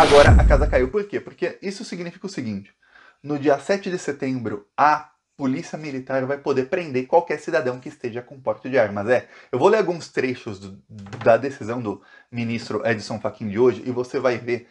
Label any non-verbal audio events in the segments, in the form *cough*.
Agora a casa caiu. Por quê? Porque isso significa o seguinte: no dia 7 de setembro, a polícia militar vai poder prender qualquer cidadão que esteja com porte de armas. É, eu vou ler alguns trechos do, da decisão do ministro Edson Fachin de hoje e você vai ver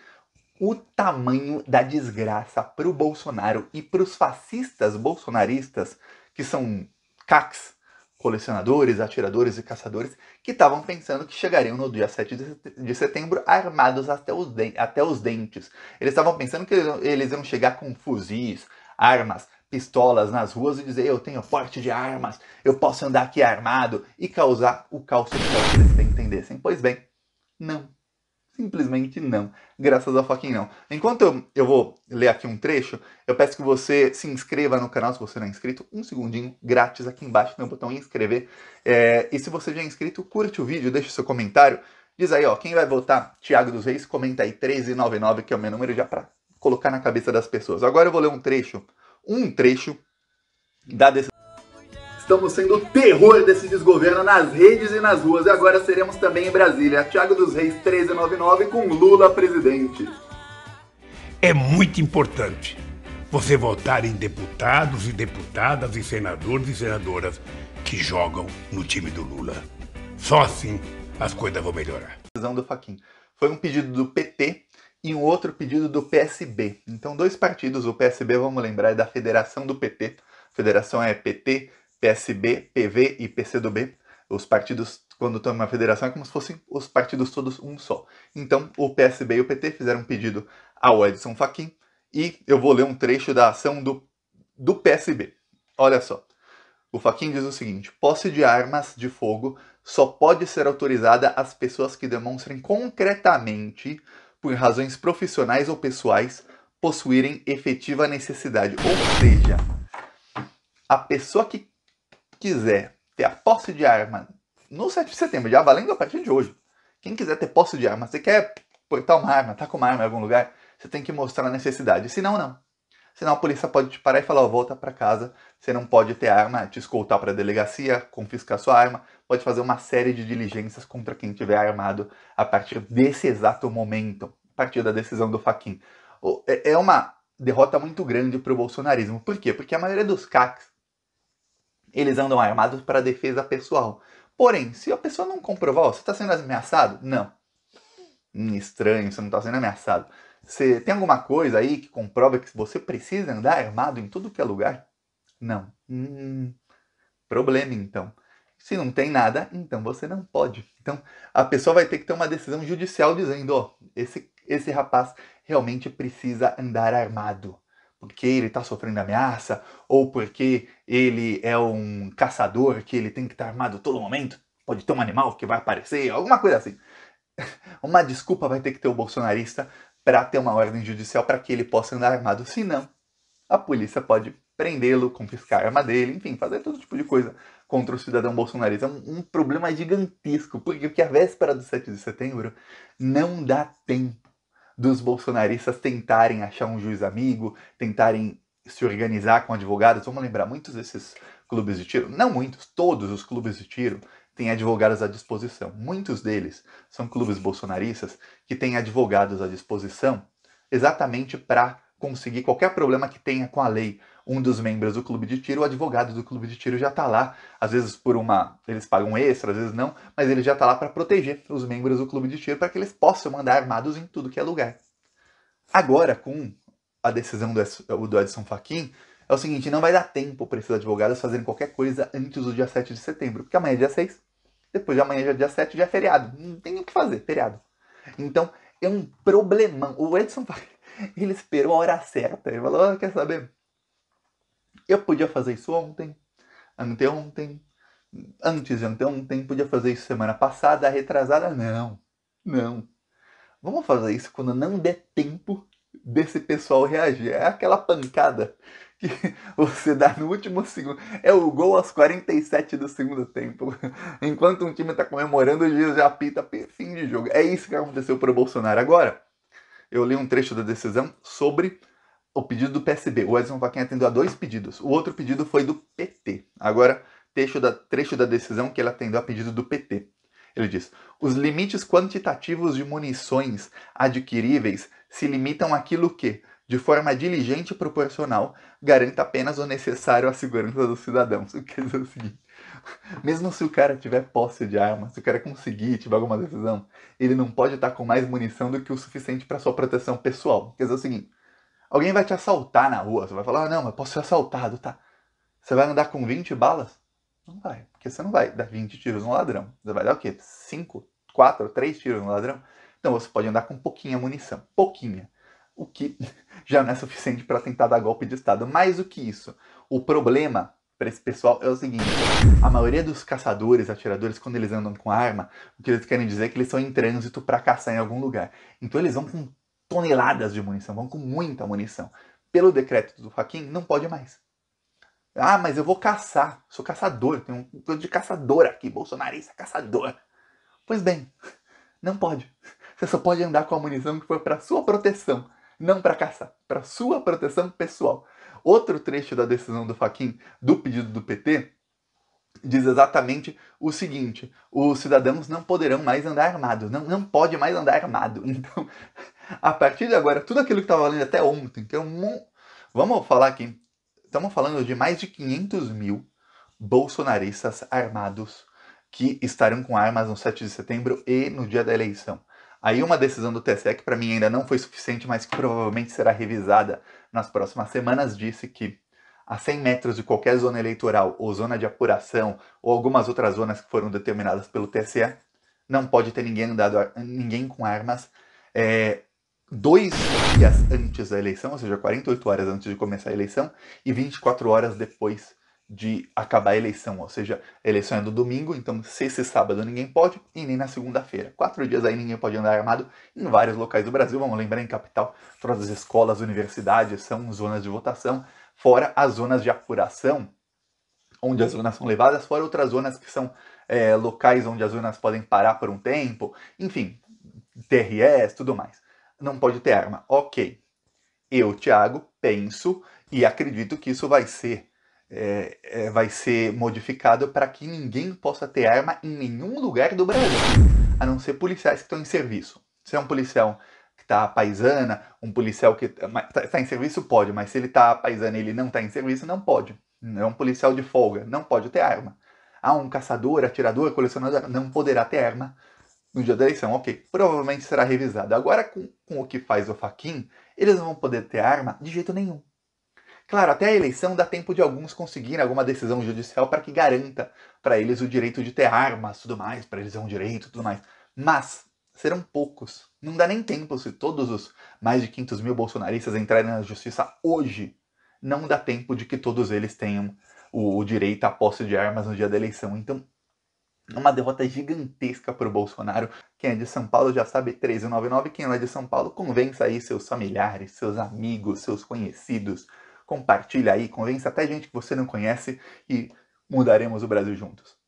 o tamanho da desgraça para o Bolsonaro e para os fascistas bolsonaristas que são cacs colecionadores, atiradores e caçadores que estavam pensando que chegariam no dia 7 de setembro armados até os, até os dentes. Eles estavam pensando que eles iam chegar com fuzis, armas, pistolas nas ruas e dizer eu tenho porte de armas, eu posso andar aqui armado e causar o caos social que eles entendessem. Pois bem, não Simplesmente não. Graças ao fucking não. Enquanto eu, eu vou ler aqui um trecho, eu peço que você se inscreva no canal se você não é inscrito. Um segundinho grátis aqui embaixo tem o botão inscrever. É, e se você já é inscrito, curte o vídeo, deixa o seu comentário. Diz aí, ó, quem vai votar? Tiago dos Reis, comenta aí 1399, que é o meu número já pra colocar na cabeça das pessoas. Agora eu vou ler um trecho, um trecho da decisão. Estamos sendo o terror desse desgoverno nas redes e nas ruas. E agora seremos também em Brasília. Tiago dos Reis 1399 com Lula presidente. É muito importante você votar em deputados e deputadas e senadores e senadoras que jogam no time do Lula. Só assim as coisas vão melhorar. Do Faquin. Foi um pedido do PT e um outro pedido do PSB. Então, dois partidos, o PSB, vamos lembrar, é da federação do PT. A federação é PT, PSB, PV e PCdoB, os partidos, quando estão numa federação, é como se fossem os partidos todos um só. Então, o PSB e o PT fizeram um pedido ao Edson Fachin e eu vou ler um trecho da ação do, do PSB. Olha só. O Fachin diz o seguinte: posse de armas de fogo só pode ser autorizada às pessoas que demonstrem concretamente, por razões profissionais ou pessoais, possuírem efetiva necessidade. Ou seja, a pessoa que quiser ter a posse de arma no 7 de setembro, já valendo a partir de hoje, quem quiser ter posse de arma, você quer portar uma arma, tá com uma arma em algum lugar, você tem que mostrar a necessidade. Senão, não. Senão a polícia pode te parar e falar, oh, volta para casa, você não pode ter arma, te escoltar para a delegacia, confiscar sua arma, pode fazer uma série de diligências contra quem tiver armado a partir desse exato momento, a partir da decisão do Faquin. É, é uma derrota muito grande para o bolsonarismo. Por quê? Porque a maioria dos CACs eles andam armados para defesa pessoal. Porém, se a pessoa não comprovar, oh, você está sendo ameaçado? Não. Hum, estranho, você não está sendo ameaçado. Você tem alguma coisa aí que comprova que você precisa andar armado em tudo que é lugar? Não. Hum, problema então. Se não tem nada, então você não pode. Então a pessoa vai ter que ter uma decisão judicial dizendo: ó, oh, esse, esse rapaz realmente precisa andar armado porque ele está sofrendo ameaça ou porque ele é um caçador que ele tem que estar tá armado todo momento. Pode ter um animal que vai aparecer, alguma coisa assim. *laughs* Uma desculpa vai ter que ter o bolsonarista para ter uma ordem judicial para que ele possa andar armado. Se não, a polícia pode prendê-lo, confiscar a arma dele, enfim, fazer todo tipo de coisa contra o cidadão bolsonarista. É um, um problema gigantesco, porque a véspera do 7 de setembro não dá tempo dos bolsonaristas tentarem achar um juiz amigo, tentarem se organizar com advogados. Vamos lembrar, muitos desses clubes de tiro, não muitos, todos os clubes de tiro têm advogados à disposição. Muitos deles são clubes bolsonaristas que têm advogados à disposição exatamente para conseguir qualquer problema que tenha com a lei um dos membros do clube de tiro, o advogado do clube de tiro já está lá, às vezes por uma, eles pagam extra, às vezes não, mas ele já está lá para proteger os membros do clube de tiro para que eles possam mandar armados em tudo que é lugar. Agora, com a decisão do Edson Fachin, é o seguinte, não vai dar tempo para esses advogados fazerem qualquer coisa antes do dia 7 de setembro, porque amanhã é dia 6, depois de amanhã já é dia 7, já é feriado, não tem o que fazer, feriado. Então, é um problemão. O Edson Fachin, *laughs* ele esperou a hora certa, ele falou, oh, quer saber? Eu podia fazer isso ontem, anteontem, antes de anteontem, podia fazer isso semana passada, retrasada. Não, não. Vamos fazer isso quando não der tempo desse pessoal reagir. É aquela pancada que *laughs* você dá no último segundo. É o gol aos 47 do segundo tempo. *laughs* Enquanto um time está comemorando, o juiz já apita fim de jogo. É isso que aconteceu para o Bolsonaro. Agora, eu li um trecho da decisão sobre o pedido do PSB. O Edson Fachin atendeu a dois pedidos. O outro pedido foi do PT. Agora, trecho da, trecho da decisão que ele atendeu a pedido do PT. Ele diz: os limites quantitativos de munições adquiríveis se limitam àquilo que, de forma diligente e proporcional, garanta apenas o necessário à segurança dos cidadãos. *laughs* O que é o seguinte: mesmo se o cara tiver posse de arma, se o cara conseguir tiver alguma decisão, ele não pode estar com mais munição do que o suficiente para sua proteção pessoal. Quer dizer, é o seguinte: Alguém vai te assaltar na rua, você vai falar, ah, não, mas posso ser assaltado, tá? Você vai andar com 20 balas? Não vai, porque você não vai dar 20 tiros no ladrão. Você vai dar o quê? 5, 4, 3 tiros no ladrão? Então você pode andar com pouquinha munição, pouquinha. O que *laughs* já não é suficiente para tentar dar golpe de Estado. Mais do que isso, o problema para esse pessoal é o seguinte: a maioria dos caçadores, atiradores, quando eles andam com arma, o que eles querem dizer é que eles são em trânsito para caçar em algum lugar. Então eles vão com toneladas de munição, vão com muita munição. Pelo decreto do Hakim, não pode mais. Ah, mas eu vou caçar, sou caçador, tenho um coisa de caçador aqui, bolsonarista, caçador. Pois bem, não pode. Você só pode andar com a munição que foi para sua proteção, não para caçar, para sua proteção pessoal. Outro trecho da decisão do Faquin, do pedido do PT, diz exatamente o seguinte: os cidadãos não poderão mais andar armados, não, não pode mais andar armado. *laughs* Então, a partir de agora, tudo aquilo que estava tá valendo até ontem, Então um, vamos falar aqui, estamos falando de mais de 500 mil bolsonaristas armados que estarão com armas no 7 de setembro e no dia da eleição. Aí uma decisão do TSE, que para mim ainda não foi suficiente, mas que provavelmente será revisada nas próximas semanas, disse que a 100 metros de qualquer zona eleitoral ou zona de apuração ou algumas outras zonas que foram determinadas pelo TSE, não pode ter ninguém, andado, ninguém com armas é, dois dias antes da eleição, ou seja, 48 horas antes de começar a eleição e 24 horas depois de acabar a eleição, ou seja, a eleição é do domingo, então sexta e sábado ninguém pode e nem na segunda-feira. Quatro dias aí ninguém pode andar armado em vários locais do Brasil, vamos lembrar em capital, todas as escolas, universidades são zonas de votação, fora as zonas de apuração, onde as urnas são levadas, fora outras zonas que são é, locais onde as urnas podem parar por um tempo, enfim, TRS, tudo mais não pode ter arma. Ok. Eu, Thiago, penso e acredito que isso vai ser é, é, vai ser modificado para que ninguém possa ter arma em nenhum lugar do Brasil, a não ser policiais que estão em serviço. Se é um policial que está paisana, um policial que está tá, tá em serviço, pode, mas se ele está paisana e ele não está em serviço, não pode. É um policial de folga, não pode ter arma. Ah, um caçador, atirador, colecionador, não poderá ter arma no dia da eleição, ok, provavelmente será revisado. Agora, com, com o que faz o Faquin, eles não vão poder ter arma de jeito nenhum. Claro, até a eleição dá tempo de alguns conseguirem alguma decisão judicial para que garanta para eles o direito de ter armas, tudo mais, para eles é um direito, tudo mais. Mas serão poucos. Não dá nem tempo se todos os mais de 500 mil bolsonaristas entrarem na justiça hoje. Não dá tempo de que todos eles tenham o, o direito à posse de armas no dia da eleição. Então, uma derrota gigantesca para o Bolsonaro. Quem é de São Paulo já sabe 1399. Quem não é de São Paulo, convença aí seus familiares, seus amigos, seus conhecidos. Compartilha aí, convença até gente que você não conhece e mudaremos o Brasil juntos.